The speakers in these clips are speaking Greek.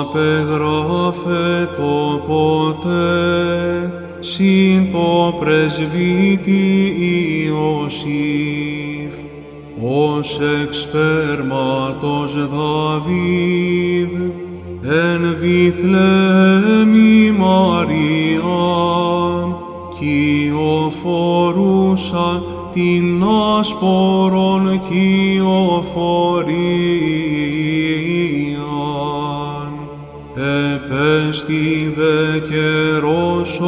απεγράφε το ποτέ συν το πρεσβήτη Ιωσήφ ως εξπέρματος Δαβίδ εν Βιθλέμι Μαριά οφορούσα την άσπορον κυοφορία στη δε καιρός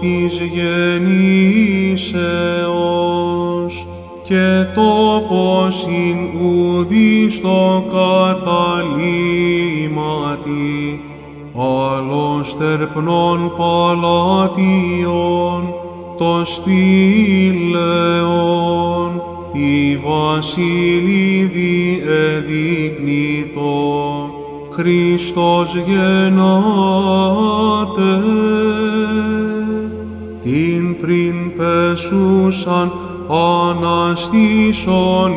της γεννήσεως και τόπος ειν ούδι στο καταλήματι άλλος τερπνών παλάτιων το στήλεον τη βασιλίδη εδείκνητον Χριστός γεννάται, την πριν πεσούσαν αναστήσον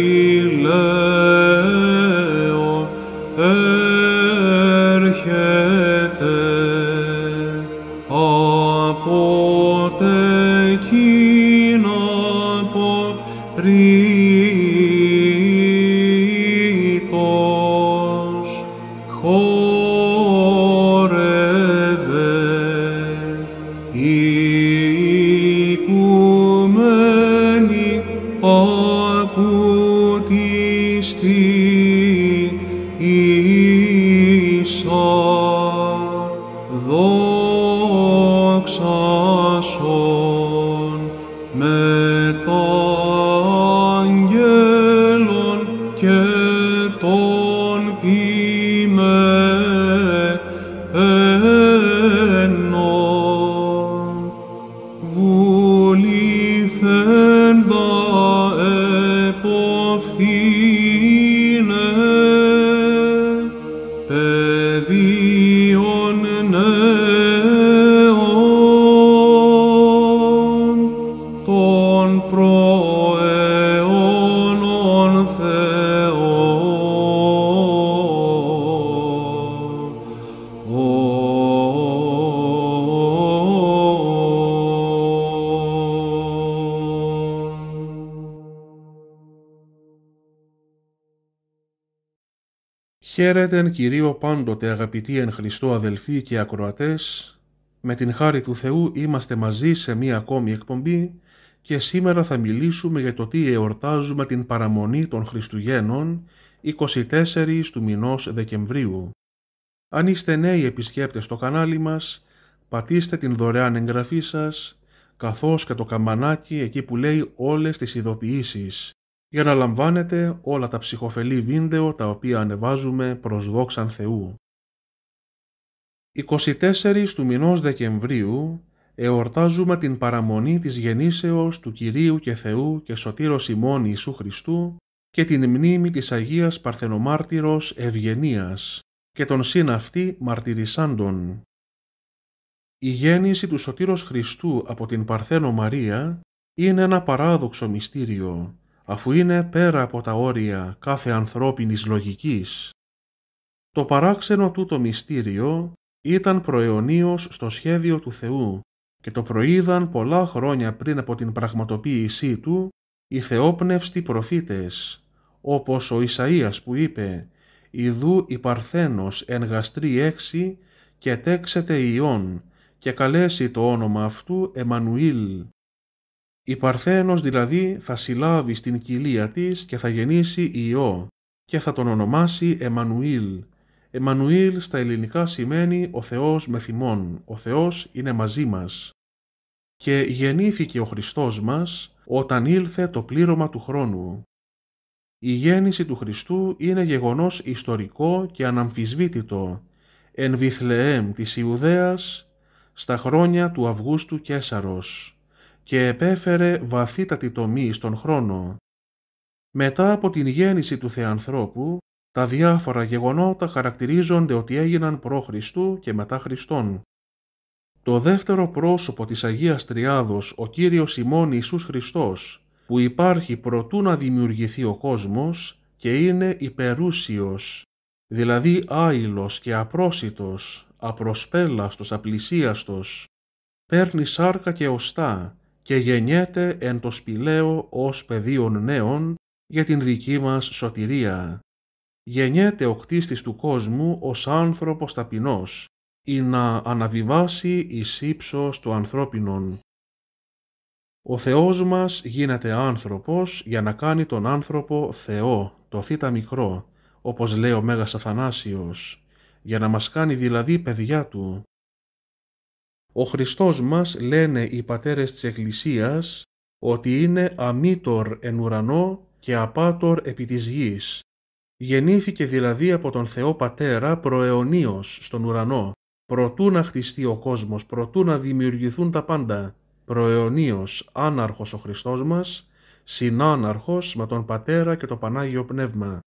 love. δόξα των προαιώνων Χαίρετεν Κυρίω πάντοτε αγαπητοί εν Χριστώ αδελφοί και ακροατές, με την χάρη του Θεού είμαστε μαζί σε μία ακόμη εκπομπή και σήμερα θα μιλήσουμε για το τι εορτάζουμε την παραμονή των Χριστουγέννων 24 του μηνός Δεκεμβρίου. Αν είστε νέοι επισκέπτες στο κανάλι μας, πατήστε την δωρεάν εγγραφή σας, καθώς και το καμπανάκι εκεί που λέει όλες τις ειδοποιήσεις, για να λαμβάνετε όλα τα ψυχοφελή βίντεο τα οποία ανεβάζουμε προς δόξαν Θεού. 24 του μηνός Δεκεμβρίου εορτάζουμε την παραμονή της γεννήσεως του Κυρίου και Θεού και Σωτήρος ημών Ιησού Χριστού και την μνήμη της Αγίας Παρθενομάρτυρος Ευγενίας και των συναυτή μαρτυρισάντων. Η γέννηση του Σωτήρος Χριστού από την Παρθένο Μαρία είναι ένα παράδοξο μυστήριο, αφού είναι πέρα από τα όρια κάθε ανθρώπινης λογικής. Το παράξενο τούτο μυστήριο ήταν προαιωνίως στο σχέδιο του Θεού και το προείδαν πολλά χρόνια πριν από την πραγματοποίησή του οι θεόπνευστοι προφήτες, όπως ο Ισαΐας που είπε «Ιδού η Παρθένος εν γαστρή έξι και τέξεται ιών και καλέσει το όνομα αυτού Εμμανουήλ». Η Παρθένος δηλαδή θα συλλάβει στην κοιλία της και θα γεννήσει Ιό και θα τον ονομάσει Εμμανουήλ Εμμανουήλ στα ελληνικά σημαίνει «Ο Θεός με θυμών», «Ο Θεός είναι μαζί μας». Και γεννήθηκε ο Χριστός μας όταν ήλθε το πλήρωμα του χρόνου. Η γέννηση του Χριστού είναι γεγονός ιστορικό και αναμφισβήτητο, εν Βιθλεέμ της Ιουδαίας, στα χρόνια του Αυγούστου Κέσαρος, και επέφερε βαθύτατη τομή στον χρόνο. Μετά από την γέννηση του Θεανθρώπου, τα διάφορα γεγονότα χαρακτηρίζονται ότι έγιναν προ Χριστού και μετά Χριστόν. Το δεύτερο πρόσωπο της Αγίας Τριάδος, ο Κύριος ημών Ιησούς Χριστός, που υπάρχει προτού να δημιουργηθεί ο κόσμος και είναι υπερούσιος, δηλαδή άειλος και απρόσιτος, απροσπέλαστος, απλησίαστος, παίρνει σάρκα και οστά και γεννιέται εν το σπηλαίο ως πεδίων νέων για την δική μας σωτηρία γεννιέται ο κτίστης του κόσμου ως άνθρωπος ταπεινός, ή να αναβιβάσει εις ύψος του ανθρώπινον. Ο Θεός μας γίνεται άνθρωπος για να κάνει τον άνθρωπο Θεό, το θήτα μικρό, όπως λέει ο Μέγας Αθανάσιος, για να μας κάνει δηλαδή παιδιά Του. Ο Χριστός μας λένε οι πατέρες της Εκκλησίας ότι είναι αμήτορ εν ουρανό και απάτορ επί της γης, Γεννήθηκε δηλαδή από τον Θεό Πατέρα προαιωνίως στον ουρανό, προτού να χτιστεί ο κόσμος, προτού να δημιουργηθούν τα πάντα, προαιωνίως άναρχος ο Χριστός μας, συνάναρχος με τον Πατέρα και το Πανάγιο Πνεύμα.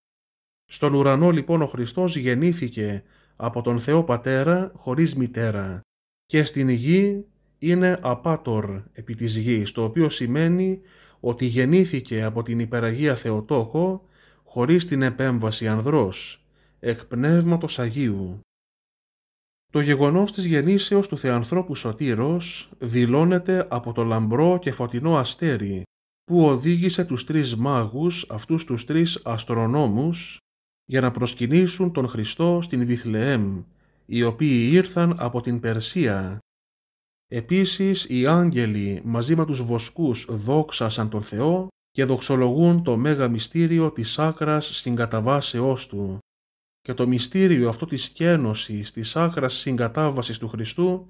Στον ουρανό λοιπόν ο Χριστός γεννήθηκε από τον Θεό Πατέρα χωρίς μητέρα και στην γη είναι απάτορ επί της γης, το οποίο σημαίνει ότι γεννήθηκε από την υπεραγία Θεοτόκο χωρίς την επέμβαση ανδρός, εκ πνεύματος Αγίου. Το γεγονός της γεννήσεως του Θεανθρώπου Σωτήρος δηλώνεται από το λαμπρό και φωτεινό αστέρι που οδήγησε τους τρεις μάγους, αυτούς τους τρεις αστρονόμους, για να προσκυνήσουν τον Χριστό στην Βιθλεέμ, οι οποίοι ήρθαν από την Περσία. Επίσης οι άγγελοι μαζί με τους βοσκούς δόξασαν τον Θεό και δοξολογούν το μέγα μυστήριο της άκρας στην του και το μυστήριο αυτό της κένωσης της άκρας συγκατάβασης του Χριστού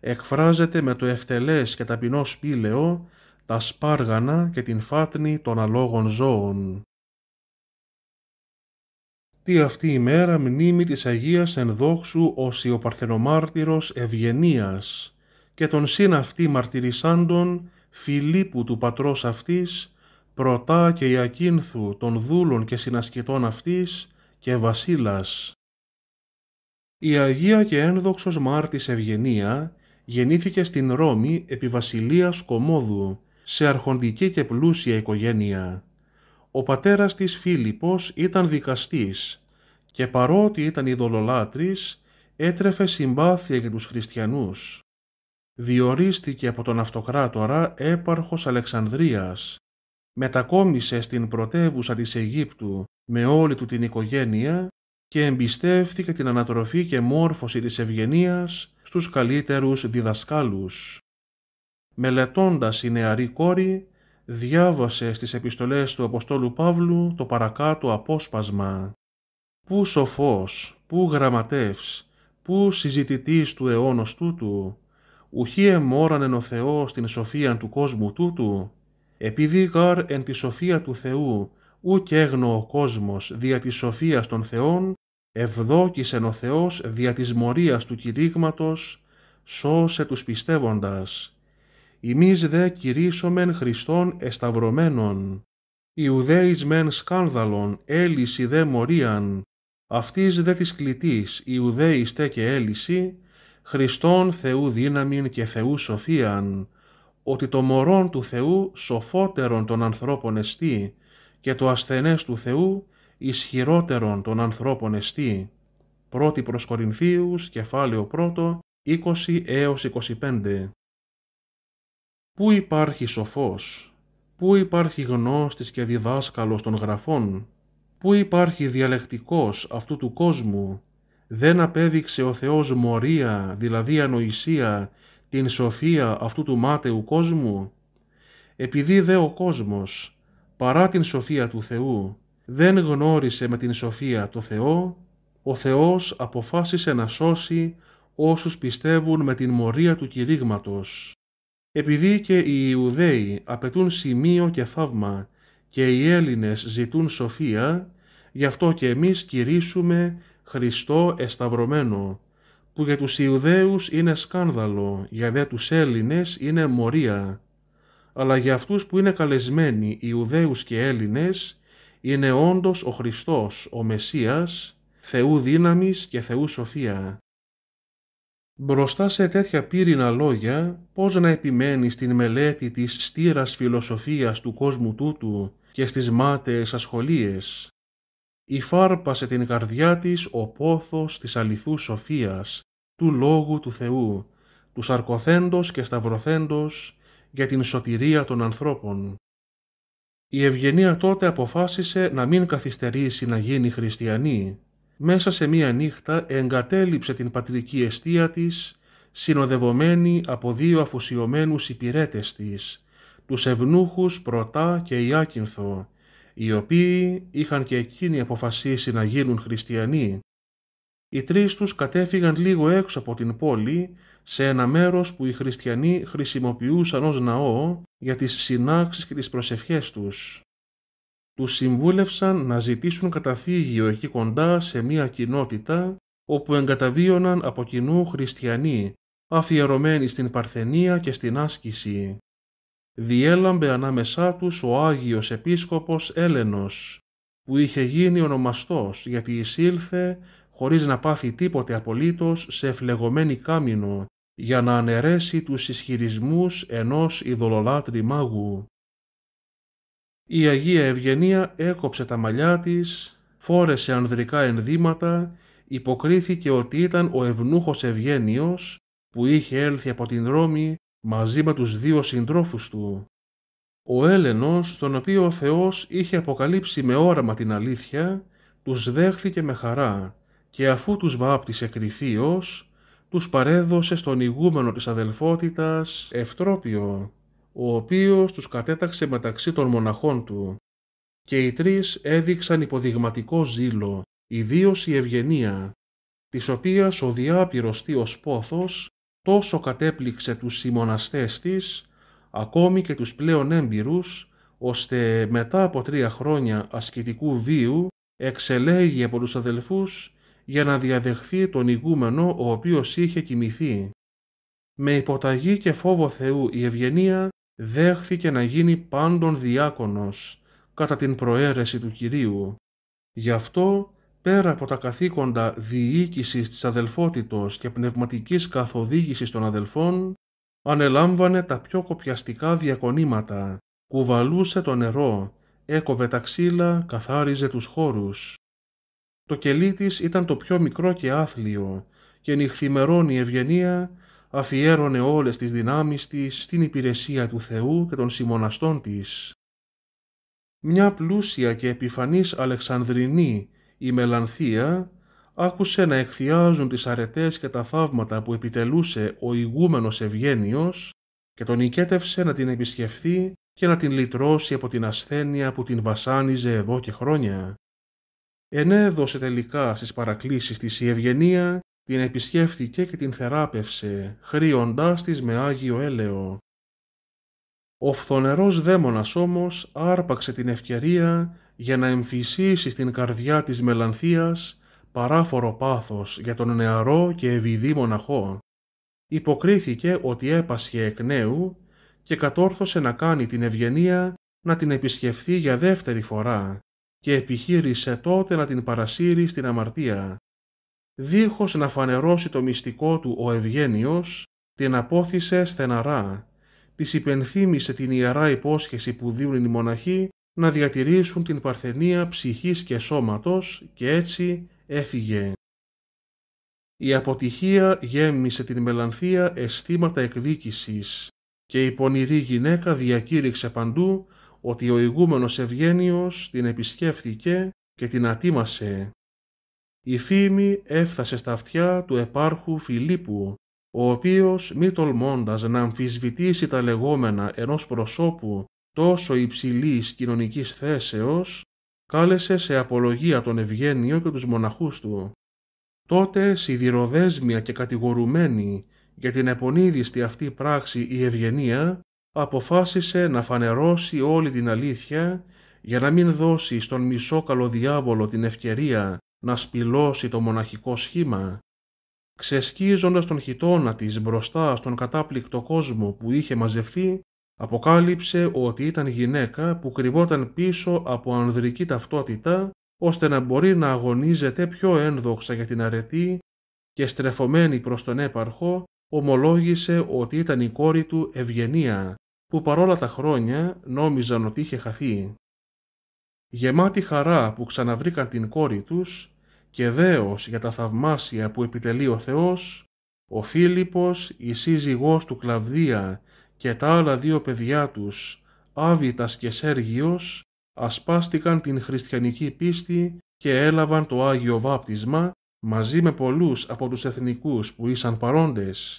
εκφράζεται με το ευτελές και ταπεινό σπήλαιο, τα σπάργανα και την φάτνη των αλόγων ζώων. Τι αυτή η μέρα μνήμη της Αγίας ενδόξου ως ο Παρθενομάρτυρος Ευγενίας και τον συν αυτή Φιλίπου Φιλίππου του πατρός αυτής πρωτά και η ακίνθου των δούλων και συνασκητών αυτής και βασίλας. Η Αγία και ένδοξος Μάρτης Ευγενία γεννήθηκε στην Ρώμη επί βασιλείας Κομόδου, σε αρχοντική και πλούσια οικογένεια. Ο πατέρας της Φίλιππος ήταν δικαστής και παρότι ήταν ειδωλολάτρης, έτρεφε συμπάθεια για τους χριστιανούς. Διορίστηκε από τον αυτοκράτορα έπαρχος Αλεξανδρίας μετακόμισε στην πρωτεύουσα της Αιγύπτου με όλη του την οικογένεια και εμπιστεύθηκε την ανατροφή και μόρφωση της ευγενίας στους καλύτερους διδασκάλους. Μελετώντας η νεαρή κόρη, διάβασε στις επιστολές του Αποστόλου Παύλου το παρακάτω απόσπασμα «Πού σοφός, πού γραμματεύς, πού συζητητής του αιώνος τούτου, ουχή εν ο Θεός την σοφία του κόσμου τούτου, επειδή γαρ εν τη σοφία του Θεού και έγνο ο κόσμος δια της σοφίας των Θεών, ευδόκησεν ο Θεός δια της μορίας του κηρύγματος, σώσε τους πιστεύοντας. Ημείς δε κηρύσομεν Χριστόν εσταυρωμένον. Ιουδαίης μεν σκάνδαλον, έλυση δε μορίαν. Αυτής δε της κλητής, Ιουδαίης τε και έλυση, Χριστόν Θεού δύναμιν και Θεού σοφίαν ότι το μωρόν του Θεού σοφότερον των ανθρώπων εστί και το ασθενές του Θεού ισχυρότερον των ανθρώπων εστί. προς Κορινθίους, κεφάλαιο 1, 20 έως 25. Πού υπάρχει σοφός, πού υπάρχει γνώστης και διδάσκαλος των γραφών, πού υπάρχει διαλεκτικός αυτού του κόσμου, δεν απέδειξε ο Θεός μορία, δηλαδή ανοησία την σοφία αυτού του μάταιου κόσμου. Επειδή δε ο κόσμος, παρά την σοφία του Θεού, δεν γνώρισε με την σοφία το Θεό, ο Θεός αποφάσισε να σώσει όσους πιστεύουν με την μορία του κηρύγματος. Επειδή και οι Ιουδαίοι απαιτούν σημείο και θαύμα και οι Έλληνες ζητούν σοφία, γι' αυτό και εμείς κηρύσουμε Χριστό εσταυρωμένο, που για τους Ιουδαίους είναι σκάνδαλο, για δε τους Έλληνες είναι μορία, αλλά για αυτούς που είναι καλεσμένοι Ιουδαίους και Έλληνες είναι όντως ο Χριστός, ο Μεσσίας, Θεού δύναμης και Θεού σοφία. Μπροστά σε τέτοια πύρινα λόγια, πώς να επιμένεις την μελέτη της στήρας φιλοσοφίας του κόσμου τούτου και στις μάταιες ασχολίες υφάρπασε την καρδιά της ο πόθος της αληθούς σοφίας, του Λόγου του Θεού, του σαρκοθέντος και σταυροθέντος για την σωτηρία των ανθρώπων. Η Ευγενία τότε αποφάσισε να μην καθυστερήσει να γίνει χριστιανή. Μέσα σε μία νύχτα εγκατέλειψε την πατρική αιστεία της, συνοδευομένη από δύο αφουσιωμένους υπηρέτες της, τους ευνούχους Πρωτά και Ιάκυνθο, οι οποίοι είχαν και εκείνοι αποφασίσει να γίνουν χριστιανοί. Οι τρεις τους κατέφυγαν λίγο έξω από την πόλη, σε ένα μέρος που οι χριστιανοί χρησιμοποιούσαν ως ναό για τις συνάξεις και τις προσευχές τους. Τους συμβούλευσαν να ζητήσουν καταφύγιο εκεί κοντά σε μια κοινότητα όπου εγκαταβίωναν από κοινού χριστιανοί, αφιερωμένοι στην παρθενία και στην άσκηση διέλαμπε ανάμεσά τους ο Άγιος Επίσκοπος Έλενος, που είχε γίνει ονομαστός γιατί εισήλθε χωρίς να πάθει τίποτε απολύτως σε φλεγωμένη κάμινο για να αναιρέσει τους ισχυρισμούς ενός ειδωλολάτρη μάγου. Η Αγία Ευγενία έκοψε τα μαλλιά της, φόρεσε ανδρικά ενδύματα, υποκρίθηκε ότι ήταν ο ευνούχος Ευγένιος που είχε έλθει από την Ρώμη μαζί με τους δύο συντρόφους του. Ο Έλενος, στον οποίο ο Θεός είχε αποκαλύψει με όραμα την αλήθεια, τους δέχθηκε με χαρά και αφού τους βάπτισε κρυφίως, τους παρέδωσε στον ηγούμενο της αδελφότητας Ευτρόπιο, ο οποίος τους κατέταξε μεταξύ των μοναχών του. Και οι τρεις έδειξαν υποδειγματικό ζήλο, ιδίως η ευγενία, της οποίας ο διάπειρος θείος πόθος τόσο κατέπληξε τους συμμοναστές της, ακόμη και τους πλέον έμπειρους, ώστε μετά από τρία χρόνια ασκητικού βίου εξελέγει από τους αδελφούς για να διαδεχθεί τον ηγούμενο ο οποίος είχε κοιμηθεί. Με υποταγή και φόβο Θεού η Ευγενία δέχθηκε να γίνει πάντων διάκονος κατά την προαίρεση του Κυρίου. Γι' αυτό πέρα από τα καθήκοντα διοίκησης της αδελφότητος και πνευματικής καθοδήγησης των αδελφών, ανελάμβανε τα πιο κοπιαστικά διακονήματα, κουβαλούσε το νερό, έκοβε τα ξύλα, καθάριζε τους χώρους. Το κελί της ήταν το πιο μικρό και άθλιο και νυχθημερών η ευγενία αφιέρωνε όλες τις δυνάμεις της στην υπηρεσία του Θεού και των συμμοναστών της. Μια πλούσια και επιφανής Αλεξανδρινή η Μελανθία άκουσε να εκθιάζουν τις αρετές και τα θαύματα που επιτελούσε ο ηγούμενος Ευγένιος και τον οικέτευσε να την επισκεφθεί και να την λυτρώσει από την ασθένεια που την βασάνιζε εδώ και χρόνια. Ενέδωσε τελικά στις παρακλήσεις της η Ευγενία, την επισκέφθηκε και την θεράπευσε, χρίοντά της με Άγιο έλεο. Ο φθονερός δαίμονας όμως άρπαξε την ευκαιρία για να εμφυσίσει στην καρδιά της μελανθίας παράφορο πάθος για τον νεαρό και ευηδή μοναχό, υποκρίθηκε ότι έπασχε εκ νέου και κατόρθωσε να κάνει την ευγενία να την επισκεφθεί για δεύτερη φορά και επιχείρησε τότε να την παρασύρει στην αμαρτία, δίχως να φανερώσει το μυστικό του ο Ευγένιος, την απόθυσε στεναρά, της υπενθύμησε την ιερά υπόσχεση που δίνουν οι μοναχοί να διατηρήσουν την παρθενία ψυχής και σώματος και έτσι έφυγε. Η αποτυχία γέμισε την μελανθία αισθήματα εκδίκησης και η πονηρή γυναίκα διακήρυξε παντού ότι ο ηγούμενος Ευγένιος την επισκέφθηκε και την ατίμασε. Η φήμη έφτασε στα αυτιά του επάρχου Φιλίππου, ο οποίος μη τολμώντας να αμφισβητήσει τα λεγόμενα ενός προσώπου τόσο υψηλής κοινωνικής θέσεως, κάλεσε σε απολογία τον Ευγένιο και τους μοναχούς του. Τότε σιδηροδέσμια και κατηγορουμένη για την επονίδιστη αυτή πράξη η Ευγενία, αποφάσισε να φανερώσει όλη την αλήθεια για να μην δώσει στον μισό καλοδιάβολο την ευκαιρία να σπηλώσει το μοναχικό σχήμα. Ξεσκίζοντας τον χιτώνα της μπροστά στον κατάπληκτο κόσμο που είχε μαζευτεί, αποκάλυψε ότι ήταν γυναίκα που κρυβόταν πίσω από ανδρική ταυτότητα ώστε να μπορεί να αγωνίζεται πιο ένδοξα για την αρετή και στρεφωμένη προς τον έπαρχο ομολόγησε ότι ήταν η κόρη του Ευγενία που παρόλα τα χρόνια νόμιζαν ότι είχε χαθεί. Γεμάτη χαρά που ξαναβρήκαν την κόρη τους και δέος για τα θαυμάσια που επιτελεί ο Θεός, ο Φίλιππος, η σύζυγός του Κλαβδία και τα άλλα δύο παιδιά τους, Άβητας και Σέργιος, ασπάστηκαν την χριστιανική πίστη και έλαβαν το Άγιο Βάπτισμα μαζί με πολλούς από τους εθνικούς που ήσαν παρόντες.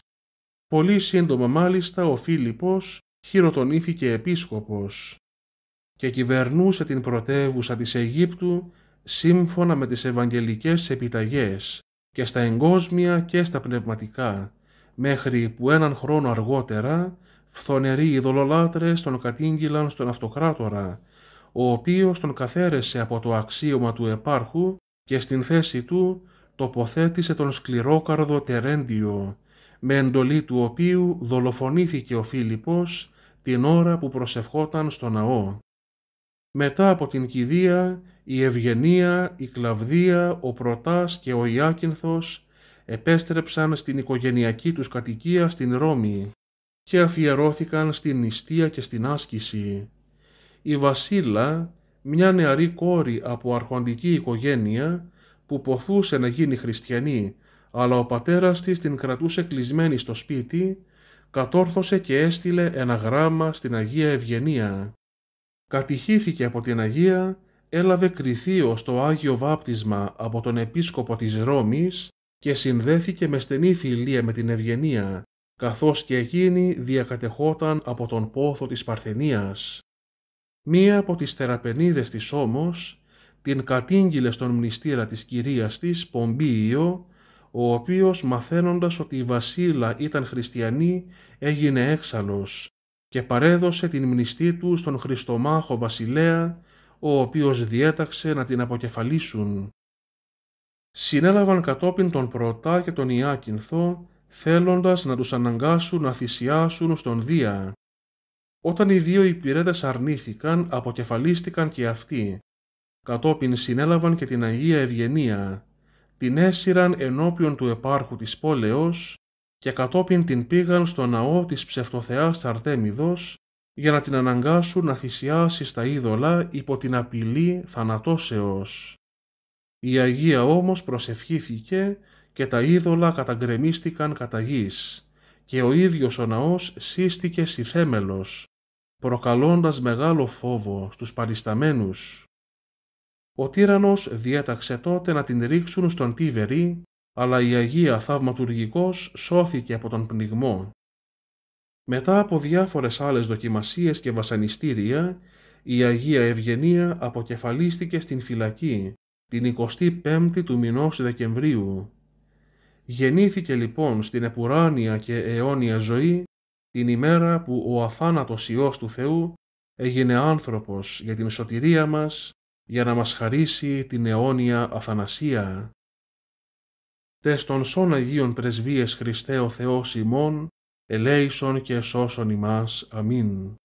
Πολύ σύντομα μάλιστα ο Φίλιππος χειροτονήθηκε επίσκοπος και κυβερνούσε την πρωτεύουσα της Αιγύπτου σύμφωνα με τις Ευαγγελικές επιταγές και στα εγκόσμια και στα πνευματικά, μέχρι που έναν χρόνο αργότερα Φθονεροί ειδωλολάτρες τον κατήγγυλαν στον αυτοκράτορα, ο οποίος τον καθαίρεσε από το αξίωμα του επάρχου και στην θέση του τοποθέτησε τον σκληρόκαρδο Τερέντιο, με εντολή του οποίου δολοφονήθηκε ο Φίλιππος την ώρα που προσευχόταν στο ναό. Μετά από την κηδεία, η Ευγενία, η Κλαβδία, ο Πρωτάς και ο Ιάκυνθος επέστρεψαν στην οικογενειακή τους κατοικία στην Ρώμη και αφιερώθηκαν στην νηστεία και στην άσκηση. Η Βασίλα, μια νεαρή κόρη από αρχοντική οικογένεια, που ποθούσε να γίνει χριστιανή, αλλά ο πατέρας της την κρατούσε κλεισμένη στο σπίτι, κατόρθωσε και έστειλε ένα γράμμα στην Αγία Ευγενία. Κατηχήθηκε από την Αγία, έλαβε κριθείο στο Άγιο Βάπτισμα από τον επίσκοπο της Ρώμης και συνδέθηκε με στενή φιλία με την Ευγενία, καθώς και εκείνη διακατεχόταν από τον πόθο της Παρθενίας. Μία από τις θεραπενίδες της όμως την κατήγγειλε στον μνηστήρα της κυρίας της, Πομπίιο, ο οποίος μαθαίνοντας ότι η Βασίλα ήταν χριστιανή έγινε έξαλλος και παρέδωσε την μνηστή του στον χριστομάχο βασιλέα, ο οποίος διέταξε να την αποκεφαλίσουν. Συνέλαβαν κατόπιν τον Πρωτά και τον Ιάκυνθο θέλοντας να τους αναγκάσουν να θυσιάσουν στον Δία. Όταν οι δύο υπηρέτες αρνήθηκαν, αποκεφαλίστηκαν και αυτοί. Κατόπιν συνέλαβαν και την Αγία Ευγενία. Την έσυραν ενώπιον του επάρχου της πόλεως και κατόπιν την πήγαν στο ναό της ψευτοθεάς Αρτέμιδος για να την αναγκάσουν να θυσιάσει στα είδωλα υπό την απειλή θανατώσεως. Η Αγία όμως προσευχήθηκε και τα είδωλα καταγκρεμίστηκαν κατά γης, και ο ίδιος ο ναός σύστηκε συθέμελος, προκαλώντας μεγάλο φόβο στους παρισταμένους. Ο τύρανος διέταξε τότε να την ρίξουν στον Τίβερη, αλλά η Αγία Θαυματουργικός σώθηκε από τον πνιγμό. Μετά από διάφορες άλλες δοκιμασίες και βασανιστήρια, η Αγία Ευγενία αποκεφαλίστηκε στην φυλακή την 25η του μηνός Δεκεμβρίου Γεννήθηκε λοιπόν στην επουράνια και αιώνια ζωή την ημέρα που ο αθάνατος Υιός του Θεού έγινε άνθρωπος για την σωτηρία μας, για να μας χαρίσει την αιώνια αθανασία. Τες στον σών Αγίων Πρεσβείες Χριστέ ο Θεός ημών, ελέησον και σώσον ημάς. Αμήν.